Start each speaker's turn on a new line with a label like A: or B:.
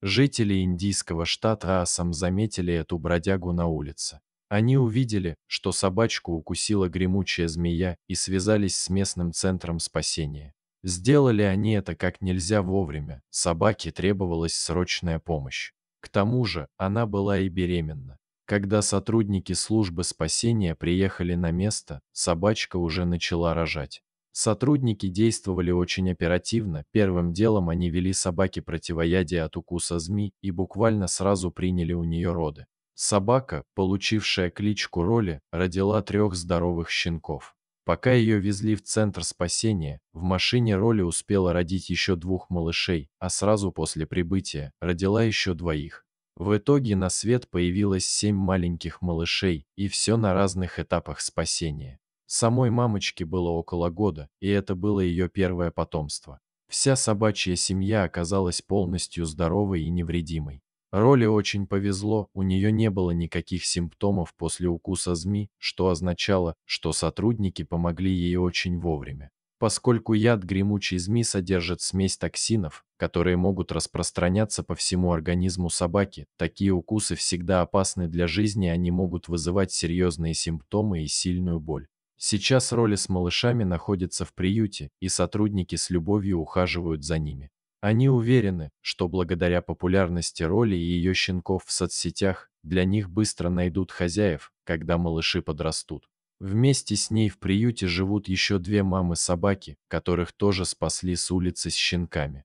A: Жители индийского штата Асам заметили эту бродягу на улице. Они увидели, что собачку укусила гремучая змея и связались с местным центром спасения. Сделали они это как нельзя вовремя, собаке требовалась срочная помощь. К тому же, она была и беременна. Когда сотрудники службы спасения приехали на место, собачка уже начала рожать. Сотрудники действовали очень оперативно. Первым делом они вели собаке противоядие от укуса змеи и буквально сразу приняли у нее роды. Собака, получившая кличку Роли, родила трех здоровых щенков. Пока ее везли в центр спасения, в машине Роли успела родить еще двух малышей, а сразу после прибытия родила еще двоих. В итоге на свет появилось семь маленьких малышей, и все на разных этапах спасения. Самой мамочке было около года, и это было ее первое потомство. Вся собачья семья оказалась полностью здоровой и невредимой. Роли очень повезло, у нее не было никаких симптомов после укуса зми, что означало, что сотрудники помогли ей очень вовремя. Поскольку яд гремучей зми содержит смесь токсинов, которые могут распространяться по всему организму собаки, такие укусы всегда опасны для жизни, они могут вызывать серьезные симптомы и сильную боль. Сейчас роли с малышами находятся в приюте, и сотрудники с любовью ухаживают за ними. Они уверены, что благодаря популярности роли и ее щенков в соцсетях, для них быстро найдут хозяев, когда малыши подрастут. Вместе с ней в приюте живут еще две мамы-собаки, которых тоже спасли с улицы с щенками.